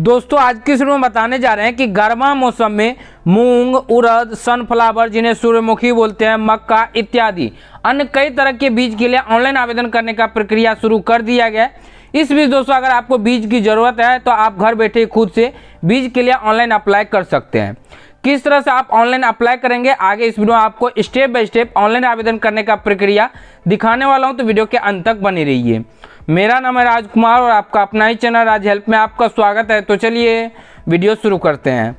दोस्तों आज की शुरू में बताने जा रहे हैं कि गर्मा मौसम में मूंग उड़द सनफ्लावर जिन्हें सूर्यमुखी बोलते हैं मक्का इत्यादि अन्य कई तरह के बीज के लिए ऑनलाइन आवेदन करने का प्रक्रिया शुरू कर दिया गया है इस बीच दोस्तों अगर आपको बीज की ज़रूरत है तो आप घर बैठे खुद से बीज के लिए ऑनलाइन अप्लाई कर सकते हैं किस तरह से आप ऑनलाइन अप्लाई करेंगे आगे इस वीडियो में आपको स्टेप बाय स्टेप ऑनलाइन आवेदन करने का प्रक्रिया दिखाने वाला हूँ तो वीडियो के अंत तक बनी रहिए मेरा नाम है राजकुमार और आपका अपना ही चैनल राज हेल्प में आपका स्वागत है तो चलिए वीडियो शुरू करते हैं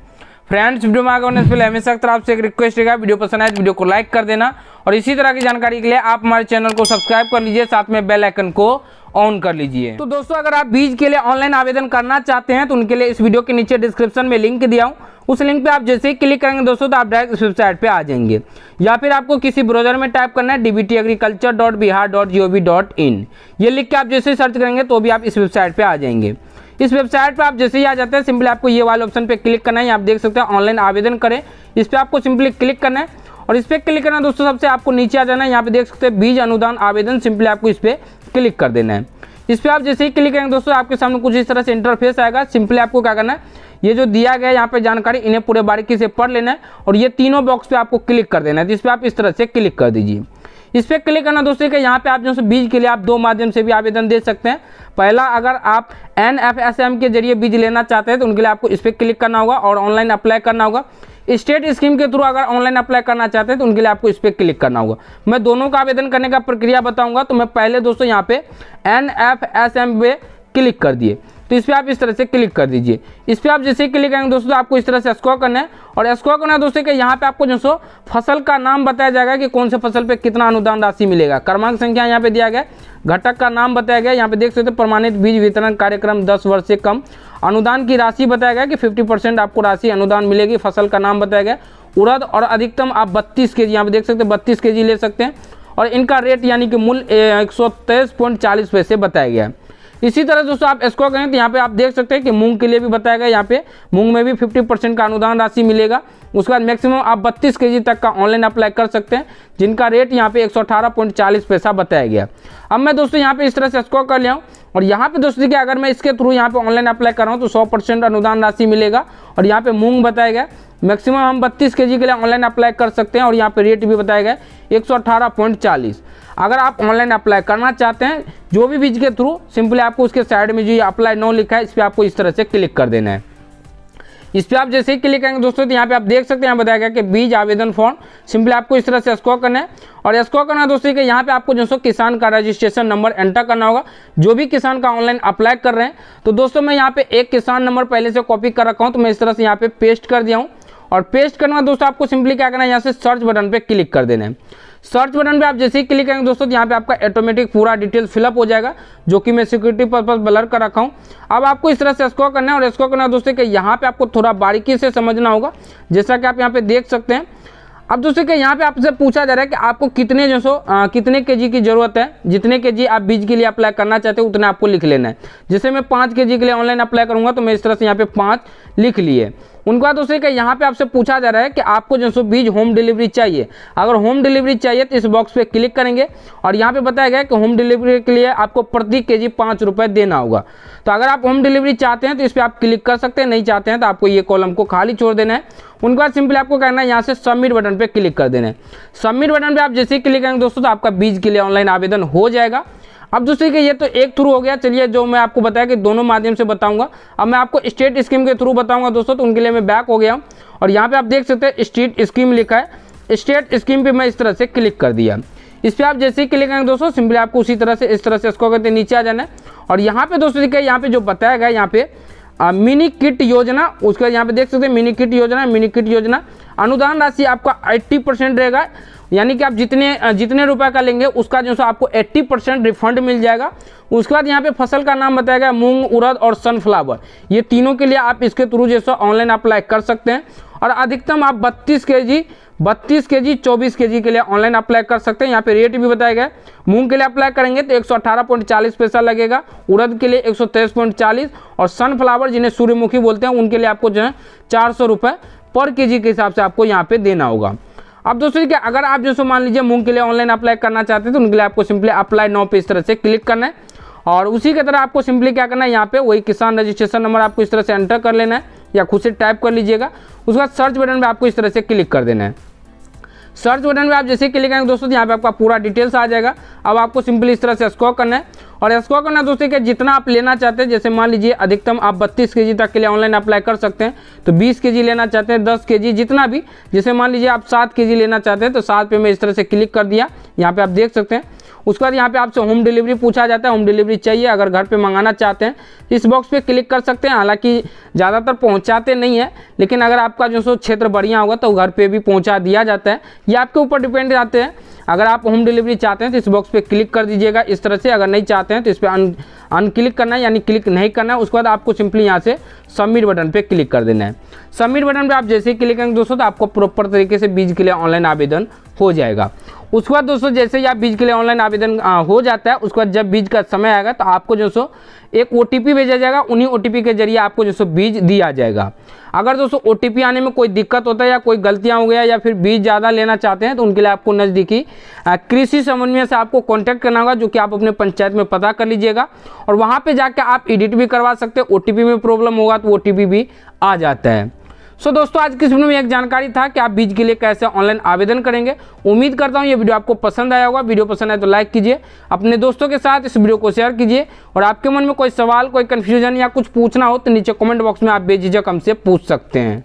फ्रेंड्स वीडियो में आगे बढ़ने से पहले हमेशा तरह आपसे एक रिक्वेस्ट रहेगा वीडियो पसंद आए तो वीडियो को लाइक कर देना और इसी तरह की जानकारी के लिए आप हमारे चैनल को सब्सक्राइब कर लीजिए साथ में बेल आइकन को ऑन कर लीजिए तो दोस्तों अगर आप बीज के लिए ऑनलाइन आवेदन करना चाहते हैं तो उनके लिए इस वीडियो के नीचे डिस्क्रिप्शन में लिंक दिया हूँ उस लिंक पे आप जैसे ही क्लिक करेंगे दोस्तों तो आप डायरेक्ट इस वेबसाइट पे आ जाएंगे या फिर आपको किसी ब्राउजर में टाइप करना है T agriculture dot Bihar dot G O V dot in ये लिख के आप जैसे ही सर्च करेंगे तो भी आप इस वेबसाइट पर आ जाएंगे इस वेबसाइट पर आप जैसे ही आ जाते हैं सिंपली आपको ये वाले ऑप्शन पर क्लिक करना है आप देख सकते हैं ऑनलाइन आवेदन करें इस पर आपको सिंपली क्लिक करना है और इस पर क्लिक करना दोस्तों सबसे आपको नीचे आ जाना है यहाँ पे देख सकते हैं बीज अनुदान आवेदन सिंपली आपको इस पर क्लिक कर देना है इस पर आप जैसे ही क्लिक करेंगे दोस्तों आपके सामने कुछ इस तरह से इंटरफेस आएगा सिंपली आपको क्या करना है ये जो दिया गया यहाँ पे जानकारी इन्हें पूरे बारीकी से पढ़ लेना है और ये तीनों बॉक्स पे आपको क्लिक कर देना है जिस पर आप इस तरह से क्लिक कर दीजिए इस पर क्लिक करना दोस्तों कि यहाँ पे आप जो है बीज के लिए आप दो माध्यम से भी आवेदन दे सकते हैं पहला अगर आप एन के जरिए बीज लेना चाहते हैं तो उनके लिए आपको इस पर क्लिक करना होगा और ऑनलाइन अप्लाई करना होगा स्टेट स्कीम के थ्रू अगर ऑनलाइन अप्लाई करना चाहते हैं तो उनके लिए आपको इस पर क्लिक करना होगा मैं दोनों का आवेदन करने का प्रक्रिया बताऊंगा तो मैं पहले दोस्तों यहाँ पे N F S M click कर दिए तो इस पर आप इस तरह से क्लिक कर दीजिए इस पर आप जैसे क्लिक करेंगे दोस्तों तो आपको इस तरह से स्क्रॉल करना है और स्क्रॉल करना है दोस्तों कि यहाँ पे आपको जो फसल का नाम बताया जाएगा कि कौन से फसल पे कितना अनुदान राशि मिलेगा क्रमांक संख्या यहाँ पे दिया गया घटक का नाम बताया गया यहाँ पे देख सकते हो प्रमाणित बीज वितरण कार्यक्रम दस वर्ष से कम अनुदान की राशि बताया गया कि फिफ्टी आपको राशि अनुदान मिलेगी फसल का नाम बताया गया उड़द और अधिकतम आप बत्तीस के जी यहाँ पे देख सकते हैं बत्तीस के जी ले सकते हैं और इनका रेट यानी कि मूल्य एक पैसे बताया गया है इसी तरह दोस्तों आप स्कोर करें तो यहाँ पे आप देख सकते हैं कि मूंग के लिए भी बताया गया यहाँ पे मूंग में भी 50 परसेंट का अनुदान राशि मिलेगा उसके बाद मैक्सिमम आप 32 के तक का ऑनलाइन अप्लाई कर सकते हैं जिनका रेट यहाँ पे एक पैसा बताया गया अब मैं दोस्तों यहाँ पे इस तरह से स्कोर कर लिया हूँ और यहाँ पे दोस्तों देखिए अगर मैं इसके थ्रू यहाँ पे ऑनलाइन अप्लाई कर रहा हूँ तो सौ परसेंट अनुदान राशि मिलेगा और यहाँ पे मूंग बताया गया मैक्सिमम हम 32 केजी के लिए ऑनलाइन अप्लाई कर सकते हैं और यहाँ पे रेट भी बताया गया एक अगर आप ऑनलाइन अप्लाई करना चाहते हैं जो भी बीज के थ्रू सिंपली आपको उसके साइड में जो अप्लाई नो लिखा है इस पर आपको इस तरह से क्लिक कर देना है इस पर आप जैसे ही क्लिक करेंगे दोस्तों तो यहाँ पे आप देख सकते हैं यहाँ बताया गया कि बीज आवेदन फॉर्म सिंपली आपको इस तरह से स्कोर करना है और स्कोर करना है दोस्तों कि यहाँ पे आपको जो सो किसान का रजिस्ट्रेशन नंबर एंटर करना होगा जो भी किसान का ऑनलाइन अप्लाई कर रहे हैं तो दोस्तों मैं यहाँ पे एक किसान नंबर पहले से कॉपी कर रखा हूँ तो मैं इस तरह से यहाँ पे पेस्ट कर दिया हूँ और पेस्ट करना दोस्तों आपको सिंपली क्या करना है यहाँ से सर्च बटन पर क्लिक कर देना है सर्च बटन पे आप जैसे ही क्लिक करेंगे दोस्तों यहाँ पे आपका ऑटोमेटिक पूरा डिटेल फिलअप हो जाएगा जो कि मैं सिक्योरिटी पर्पज ब्लर कर रखा हूँ अब आपको इस तरह से स्कोर करना है और स्कोर करना है दोस्तों कि यहाँ पे आपको थोड़ा बारीकी से समझना होगा जैसा कि आप यहाँ पे देख सकते हैं अब दोस्तों के यहाँ पे आपसे पूछा जा रहा है कि आपको कितने जो सो कितने के जी की ज़रूरत है जितने के जी आप बीज के लिए अप्लाई करना चाहते हो उतना आपको लिख लेना है जैसे मैं पाँच के जी के लिए ऑनलाइन अप्लाई करूँगा तो मैं इस तरह से यहाँ पे पाँच लिख लिए उनके बाद उसे का यहाँ पे आपसे पूछा जा रहा है कि आपको जो बीज होम डिलीवरी चाहिए अगर होम डिलीवरी चाहिए तो इस बॉक्स पे क्लिक करेंगे और यहाँ पे बताया गया कि होम डिलीवरी के लिए आपको प्रति के जी पाँच रुपये देना होगा तो अगर आप होम डिलीवरी चाहते हैं तो इस पर आप क्लिक कर सकते हैं नहीं चाहते हैं तो आपको ये कॉलम को खाली छोड़ देना है उनके बाद सिंपली आपको करना है यहाँ से सबमिट बटन पर क्लिक कर देना है सबमिट बटन पर आप जैसे ही क्लिक करेंगे दोस्तों तो आपका बीज के लिए ऑनलाइन आवेदन हो जाएगा अब दूसरी ठीक ये तो एक थ्रू हो गया चलिए जो मैं आपको बताया कि दोनों माध्यम से बताऊंगा अब मैं आपको स्टेट स्कीम के थ्रू बताऊंगा दोस्तों तो उनके लिए मैं बैक हो गया हूँ और यहाँ पे आप देख सकते हैं स्टेट स्कीम लिखा है स्टेट स्कीम पे मैं इस तरह से क्लिक कर दिया इस पर आप जैसे ही क्लिक करेंगे दोस्तों सिंपली आपको उसी तरह से इस तरह से इसको करते नीचे आ जाना है और यहाँ पे दोस्तों देखिए यहाँ पे जो बताया गया यहाँ पे मिनी किट योजना उसके यहाँ पे देख सकते हैं मिनी किट योजना मिनी किट योजना अनुदान राशि आपका 80 परसेंट रहेगा यानी कि आप जितने जितने रुपए का लेंगे उसका जो है आपको 80 परसेंट रिफंड मिल जाएगा उसके बाद यहाँ पे फसल का नाम बताया गया मूंग उड़द और सनफ्लावर ये तीनों के लिए आप इसके थ्रू जैसे ऑनलाइन अप्लाई कर सकते हैं और अधिकतम आप बत्तीस के जी बत्तीस के जी चौबीस के जी के लिए ऑनलाइन अप्लाई कर सकते हैं यहाँ पे रेट भी बताया गया मूंग के लिए अप्लाई करेंगे तो एक पैसा लगेगा उड़द के लिए एक और सनफ्लावर जिन्हें सूर्यमुखी बोलते हैं उनके लिए आपको जो है चार सौ रुपये पर के जी के हिसाब से आपको यहाँ पे देना होगा अब दोस्तों क्या अगर आप जैसे मान लीजिए मूंग के लिए ऑनलाइन अप्लाई करना चाहते हैं तो उनके लिए आपको सिंपली अप्लाई नाउ पे इस तरह से क्लिक करना है और उसी के तरह आपको सिंपली क्या करना है यहाँ पे वही किसान रजिस्ट्रेशन नंबर आपको इस तरह से एंटर कर लेना है या खुद से टाइप कर लीजिएगा उसके बाद सर्च बटन पर आपको इस तरह से क्लिक कर देना है सर्च बटन में आप जैसे क्लिक करेंगे दोस्तों यहाँ पे आपका पूरा डिटेल्स आ जाएगा अब आपको सिंपली इस तरह से स्कॉक करना है और इसको करना दोस्तों कि जितना आप लेना चाहते हैं जैसे मान लीजिए अधिकतम आप बत्तीस के तक के लिए ऑनलाइन अप्लाई कर सकते हैं तो बीस के लेना चाहते हैं दस के जितना भी जैसे मान लीजिए आप सात के लेना चाहते हैं तो सात पे मैं इस तरह से क्लिक कर दिया यहाँ पे आप देख सकते हैं उसके बाद यहाँ पे आपसे होम डिलीवरी पूछा जाता है होम डिलीवरी चाहिए अगर घर पे मंगाना चाहते हैं तो इस बॉक्स पे क्लिक कर सकते हैं हालांकि ज़्यादातर पहुँचाते नहीं है लेकिन अगर आपका जो सो क्षेत्र बढ़िया होगा तो घर पर भी पहुँचा दिया जाता है ये आपके ऊपर डिपेंड आते हैं अगर आप होम डिलीवरी चाहते हैं तो इस बॉक्स पर क्लिक कर दीजिएगा इस तरह से अगर नहीं चाहते चाहते हैं तो इस पर अन अनक्लिक करना है यानी क्लिक नहीं करना है उसके बाद आपको सिंपली यहाँ से सबमिट बटन पे क्लिक कर देना है सबमिट बटन पे आप जैसे ही क्लिक करेंगे दोस्तों तो आपको प्रॉपर तरीके से बीज के लिए ऑनलाइन आवेदन हो जाएगा उसके बाद दोस्तों जैसे ही आप बीज के लिए ऑनलाइन आवेदन हो जाता है उसके बाद जब बीज का समय आएगा तो आपको जो सो एक ओ भेजा जाएगा उन्हीं ओ के जरिए आपको जो सो बीज दिया जाएगा अगर दोस्तों ओ आने में कोई दिक्कत होता है या कोई गलतियाँ हो गया या फिर बीज ज़्यादा लेना चाहते हैं तो उनके लिए आपको नज़दीकी कृषि समन्वय से आपको कॉन्टैक्ट करना होगा जो कि आप अपने पंचायत में पता कर लीजिएगा और वहाँ पर जाकर आप एडिट भी करवा सकते हैं ओ में प्रॉब्लम होगा तो ओ भी आ जाता है सो so, दोस्तों आज किस वीडियो में एक जानकारी था कि आप बीज के लिए कैसे ऑनलाइन आवेदन करेंगे उम्मीद करता हूँ ये वीडियो आपको पसंद आया होगा वीडियो पसंद आए तो लाइक कीजिए अपने दोस्तों के साथ इस वीडियो को शेयर कीजिए और आपके मन में कोई सवाल कोई कन्फ्यूजन या कुछ पूछना हो तो नीचे कॉमेंट बॉक्स में आप बेझिझक हमसे पूछ सकते हैं